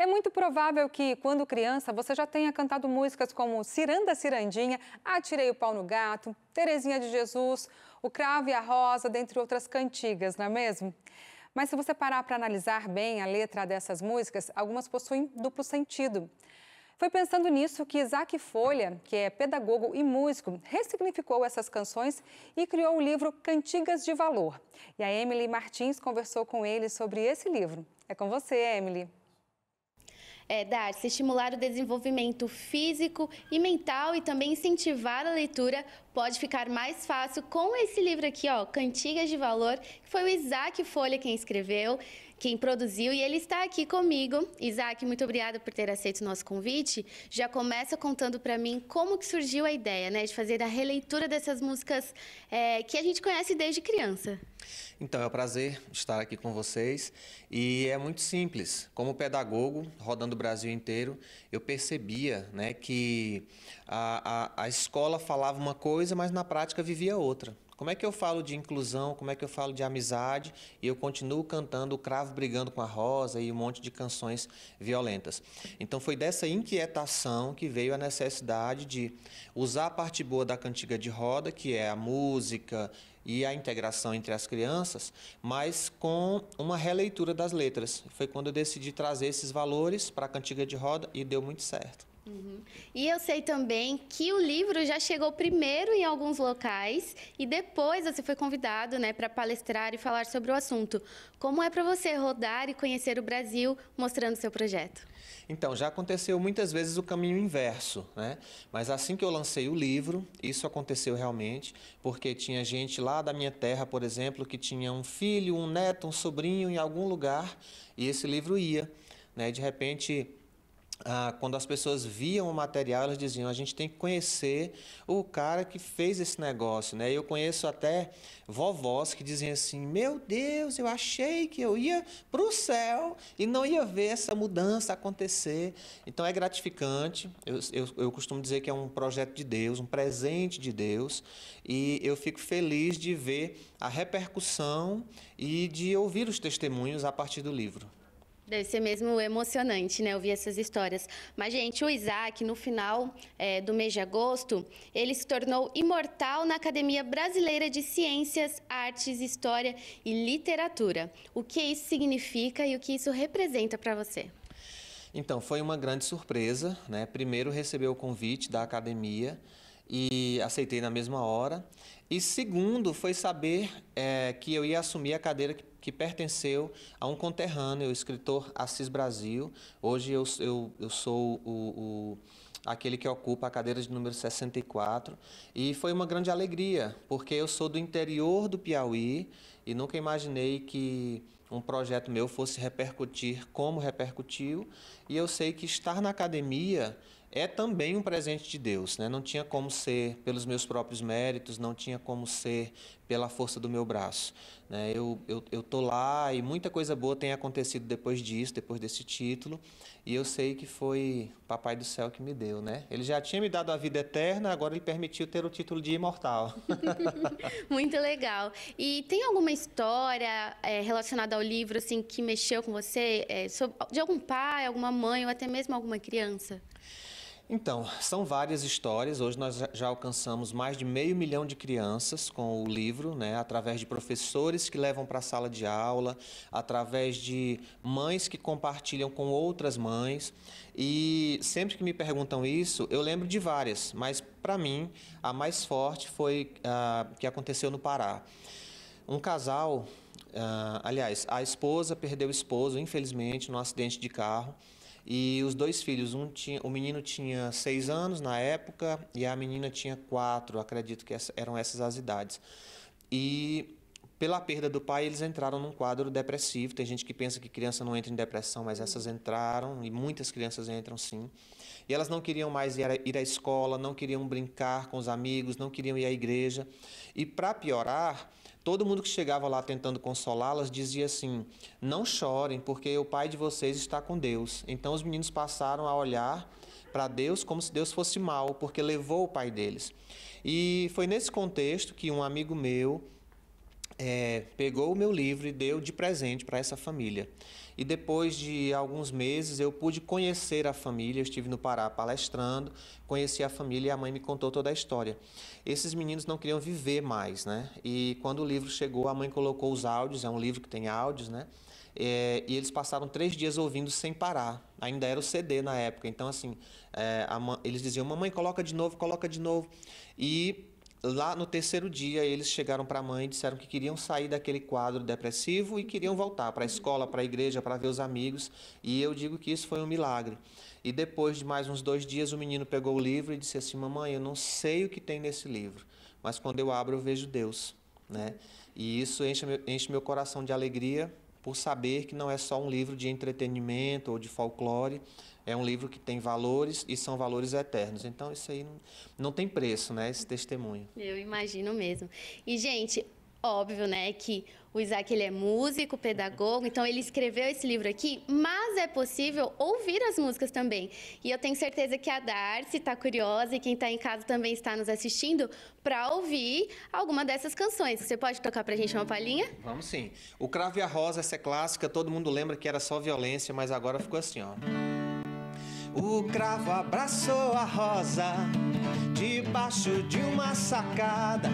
É muito provável que, quando criança, você já tenha cantado músicas como Ciranda Cirandinha, Atirei o Pau no Gato, Terezinha de Jesus, O Cravo e a Rosa, dentre outras cantigas, não é mesmo? Mas se você parar para analisar bem a letra dessas músicas, algumas possuem duplo sentido. Foi pensando nisso que Isaac Folha, que é pedagogo e músico, ressignificou essas canções e criou o livro Cantigas de Valor. E a Emily Martins conversou com ele sobre esse livro. É com você, Emily é, dar estimular o desenvolvimento físico e mental e também incentivar a leitura pode ficar mais fácil com esse livro aqui, ó, Cantigas de Valor, que foi o Isaac Folha quem escreveu quem produziu, e ele está aqui comigo. Isaac, muito obrigada por ter aceito o nosso convite. Já começa contando para mim como que surgiu a ideia, né, de fazer a releitura dessas músicas é, que a gente conhece desde criança. Então, é um prazer estar aqui com vocês e é muito simples. Como pedagogo, rodando o Brasil inteiro, eu percebia né, que a, a, a escola falava uma coisa, mas na prática vivia outra. Como é que eu falo de inclusão? Como é que eu falo de amizade? E eu continuo cantando o cravo brigando com a rosa e um monte de canções violentas. Então foi dessa inquietação que veio a necessidade de usar a parte boa da cantiga de roda, que é a música e a integração entre as crianças, mas com uma releitura das letras. Foi quando eu decidi trazer esses valores para a cantiga de roda e deu muito certo. Uhum. E eu sei também que o livro já chegou primeiro em alguns locais e depois você foi convidado né, para palestrar e falar sobre o assunto. Como é para você rodar e conhecer o Brasil mostrando seu projeto? Então, já aconteceu muitas vezes o caminho inverso, né? Mas assim que eu lancei o livro, isso aconteceu realmente, porque tinha gente lá da minha terra, por exemplo, que tinha um filho, um neto, um sobrinho em algum lugar e esse livro ia. Né? De repente, ah, quando as pessoas viam o material, elas diziam: a gente tem que conhecer o cara que fez esse negócio, né? Eu conheço até vovós que dizem assim: meu Deus, eu achei que eu ia para o céu e não ia ver essa mudança acontecer. Então é gratificante. Eu, eu, eu costumo dizer que é um projeto de Deus, um presente de Deus, e eu fico feliz de ver a repercussão e de ouvir os testemunhos a partir do livro. Deve ser mesmo emocionante, né, ouvir essas histórias. Mas, gente, o Isaac, no final é, do mês de agosto, ele se tornou imortal na Academia Brasileira de Ciências, Artes, História e Literatura. O que isso significa e o que isso representa para você? Então, foi uma grande surpresa, né? Primeiro receber o convite da academia e aceitei na mesma hora. E segundo foi saber é, que eu ia assumir a cadeira que, que, pertenceu a um conterrâneo, o escritor Assis Brasil. Hoje eu, eu, eu sou o, o aquele que ocupa a cadeira de número 64. E foi uma grande alegria, porque eu sou do interior do Piauí e nunca imaginei que um projeto meu fosse repercutir como repercutiu. E eu sei que estar na academia é também um presente de Deus. Né? Não tinha como ser pelos meus próprios méritos, não tinha como ser pela força do meu braço. Né? Eu, eu, eu tô lá e muita coisa boa tem acontecido depois disso, depois desse título, e eu sei que foi Papai do Céu que me deu. Né? Ele já tinha me dado a vida eterna, agora ele permitiu ter o título de imortal. Muito legal. E tem alguma história é, relacionada ao livro assim que mexeu com você? É, eh, sobre, de algum pai, alguma mãe ou até mesmo alguma criança? Então, são várias histórias. Hoje nós já alcançamos mais de meio milhão de crianças com o livro, né? através de professores que levam para a sala de aula, através de mães que compartilham com outras mães. E sempre que me perguntam isso, eu lembro de várias, mas para mim a mais forte foi a uh, que aconteceu no Pará. Um casal, uh, aliás, a esposa perdeu o esposo, infelizmente, num acidente de carro. E os dois filhos, um tinha, o menino tinha seis anos na época e a menina tinha quatro, acredito que eram essas as idades. E pela perda do pai, eles entraram num quadro depressivo. Tem gente que pensa que criança não entra em depressão, mas essas entraram, e muitas crianças entram sim. E elas não queriam mais ir à escola, não queriam brincar com os amigos, não queriam ir à igreja. E para piorar, todo mundo que chegava lá tentando consolá-las dizia assim: não chorem, porque o pai de vocês está com Deus. Então os meninos passaram a olhar para Deus como se Deus fosse mal, porque levou o pai deles. E foi nesse contexto que um amigo meu é, pegou o meu livro e deu de presente para essa família. E depois de alguns meses eu pude conhecer a família, eu estive no Pará palestrando, conheci a família e a mãe me contou toda a história. Esses meninos não queriam viver mais, né? E quando o livro chegou, a mãe colocou os áudios, é um livro que tem áudios, né? É, e eles passaram três dias ouvindo sem parar. Ainda era o CD na época. Então, assim, é, a, eles diziam: Mamãe, coloca de novo, coloca de novo. E Lá no terceiro dia, eles chegaram para a mãe e disseram que queriam sair daquele quadro depressivo e queriam voltar para a escola, para a igreja, para ver os amigos. E eu digo que isso foi um milagre. E depois de mais uns dois dias, o menino pegou o livro e disse assim: Mamãe, eu não sei o que tem nesse livro, mas quando eu abro, eu vejo Deus. Né? E isso enche enche meu coração de alegria por saber que não é só um livro de entretenimento ou de folclore, é um livro que tem valores e são valores eternos. Então isso aí não, não tem preço, né, esse testemunho. Eu imagino mesmo. E gente, óbvio, né, que o Isaac ele é músico, pedagogo, então ele escreveu esse livro aqui, mas é possível ouvir as músicas também. E eu tenho certeza que a Darcy está curiosa e quem está em casa também está nos assistindo para ouvir alguma dessas canções. Você pode tocar para a gente uma hum, palhinha? Vamos sim. O Cravo e a Rosa, essa é clássica, todo mundo lembra que era só violência, mas agora ficou assim, ó. O cravo abraçou a rosa debaixo de uma sacada.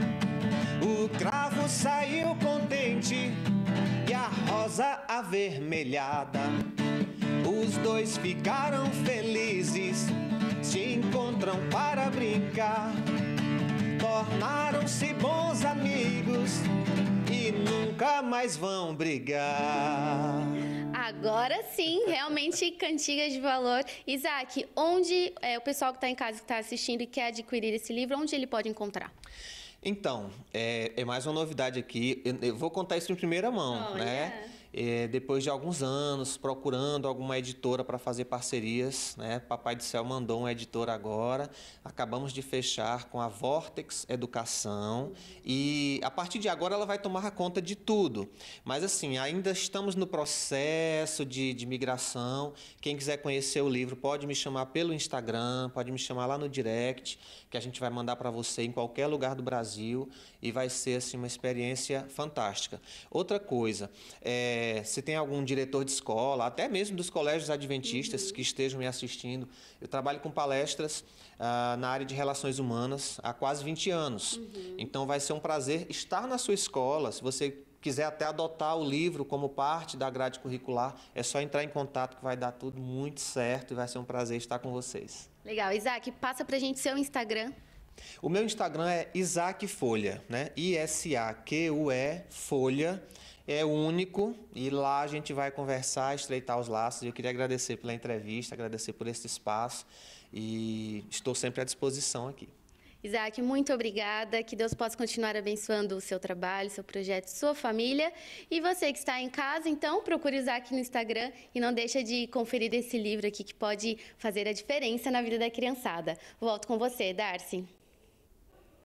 O cravo cravo saiu contente e a rosa avermelhada. Os dois ficaram felizes, se encontram para brincar. Tornaram-se bons amigos e nunca mais vão brigar. Agora sim, realmente cantigas de valor. Isaac, onde é, o pessoal que está em casa que está assistindo e quer adquirir esse livro, onde ele pode encontrar? Então, é, é mais uma novidade aqui. Eu, eu vou contar isso em primeira mão, oh, né? Yeah é, depois de alguns anos procurando alguma editora para fazer parcerias, né? Papai do Céu mandou uma editora agora. Acabamos de fechar com a Vortex Educação e a partir de agora ela vai tomar conta de tudo. Mas assim, ainda estamos no processo de, de migração. Quem quiser conhecer o livro pode me chamar pelo Instagram, pode me chamar lá no direct, que a gente vai mandar para você em qualquer lugar do Brasil e vai ser assim uma experiência fantástica. Outra coisa, é é, se tem algum diretor de escola, até mesmo dos colégios adventistas uhum. que estejam me assistindo. Eu trabalho com palestras ah, na área de relações humanas há quase 20 anos. Uhum. Então vai ser um prazer estar na sua escola. Se você quiser até adotar o livro como parte da grade curricular, é só entrar em contato que vai dar tudo muito certo e vai ser um prazer estar com vocês. Legal. Isaac, passa pra gente seu Instagram. O meu Instagram é Isaac Folha, né? I-S-A-Q-U-E Folha é único e lá a gente vai conversar, estreitar os laços. Eu queria agradecer pela entrevista, agradecer por esse espaço e estou sempre à disposição aqui. Isaac, muito obrigada. Que Deus possa continuar abençoando o seu trabalho, seu projeto, sua família. E você que está em casa, então, procure Isaac no Instagram e não deixa de conferir esse livro aqui que pode fazer a diferença na vida da criançada. Volto com você, Darcy.